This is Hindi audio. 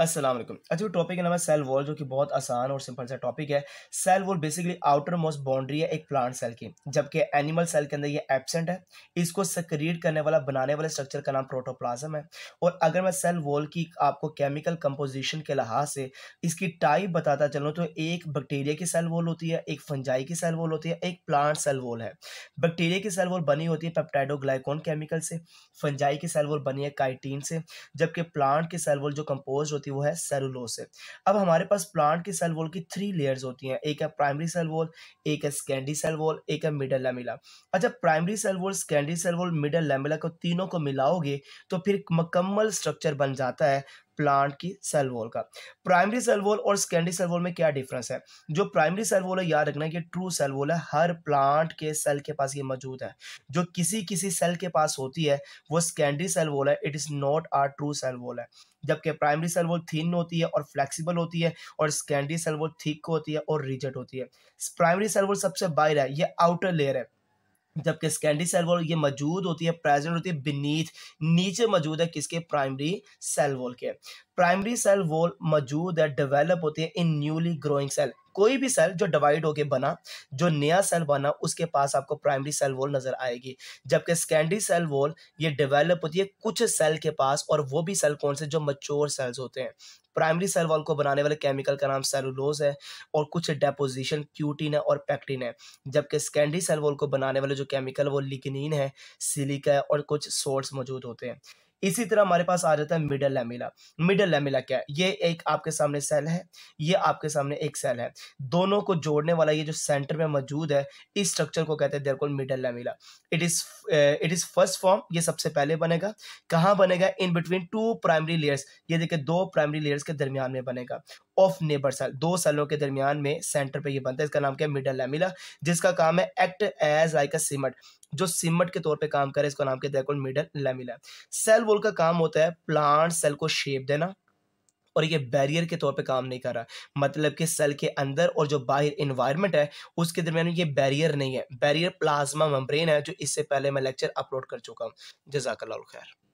असलम अच्छा वो टॉपिक का नाम है सेल वॉल जो कि बहुत आसान और सिंपल सा टॉपिक है cell wall basically outermost boundary है एक प्लांट सेल की जबकि एनिमल सेल के अंदर ये एबसेंट है इसको सक्रिएट करने वाला बनाने वाला स्ट्रक्चर का नाम प्रोटोप्लाज्म है और अगर मैं सेल वॉल की आपको केमिकल कंपोजिशन के लिहाज से इसकी टाइप बताता चलूँ तो एक बैक्टीरिया की सेल वॉल होती है एक फंजाई की सेल वॉल होती है एक प्लांट सेल वॉल है बैक्टीरिया की सेल वॉल बनी होती है पेप्टाइडोग्लाइकोन केमिकल से फंजाई की सेल वॉल बनी है काइटीन से जबकि प्लांट की सेल वॉल जो कंपोज होती होती है वो है सेलुलोज से अब हमारे पास प्लांट की सेल वॉल की थ्री लेयर्स होती हैं एक है प्राइमरी सेल वॉल एक है स्कैंडी सेल वॉल एक है मिडल लेमिला अच्छा primary cell wall secondary cell wall middle lamella को तीनों को मिलाओगे तो फिर मुकम्मल स्ट्रक्चर बन जाता है प्लांट की सेल वॉल का प्राइमरी सेल वॉल और सेकेंडरी सेल वॉल में क्या डिफरेंस है जो प्राइमरी सेल वॉल है याद रखना कि ट्रू सेल वॉल है हर प्लांट के सेल के पास ये मौजूद है जो किसी किसी सेल के पास होती है वो सेकेंडरी सेल वॉल है it is not are true cell wall है जबकि प्राइमरी सेल वॉल थिन होती है और फ्लेक्सिबल होती है और सेकेंडरी सेल वॉल थिक होती है और रिजट होती है प्राइमरी सेल वॉल सबसे बाहर है ये आउटर लेयर है जबकि सेकेंडरी सेल वॉल ये मौजूद होती है प्रेजेंट होती है बिनीथ नीचे मौजूद है किसके प्राइमरी सेल वॉल के प्राइमरी सेल वो मौजूद है डेवलप होती है इन न्यूली ग्रोइंग सेल कोई भी सेल जो डिवाइड होके बना जो नया सेल बना उसके पास आपको प्राइमरी सेल वॉल नजर आएगी जबकि सेकेंडरी सेल वॉल ये डेवलप होती है कुछ सेल के पास और वो भी सेल कौन से जो मच्योर सेल्स होते हैं प्राइमरी सेल वॉल को बनाने वाले केमिकल का नाम सेलुलोज है और कुछ डेपोजिशन क्यूटिन है और पैक्टिन है जबकि सेकेंडरी सेल वॉल को बनाने वाले जो केमिकल वो लिकनिन है सिलिका है और कुछ सोर्स मौजूद होते हैं इसी तरह हमारे पास आ जाता है मिडल लैमिला मिडल लैमिला क्या है ये एक आपके सामने सेल है ये आपके सामने एक सेल है दोनों को जोड़ने वाला ये जो सेंटर में मौजूद है इस स्ट्रक्चर को कहते हैं they're call middle lamella it is it is first form ये सबसे पहले बनेगा कहाँ बनेगा in between two primary layers ये देखिए दो प्राइमरी लेयर्स के दरमियान में बनेगा ऑफ नेबर सेल दो सेलों के दरमियान में सेंटर पे ये बनता है इसका नाम क्या है मिडल लैमिला जिसका काम है एक्ट एज लाइक अ सिमट जो सिमट के तौर पे काम करे इसका नाम क्या है मिडल लैमिला सेल वॉल का काम होता है प्लांट सेल को शेप देना और ये बैरियर के तौर पे काम नहीं कर रहा मतलब कि सेल के अंदर और जो बाहर इन्वायरमेंट है उसके दरमियान ये बैरियर नहीं है बैरियर प्लाज्मा मेम्ब्रेन है जो इससे पहले मैं लेक्चर अपलोड कर चुका हूँ जजाकल्ला खैर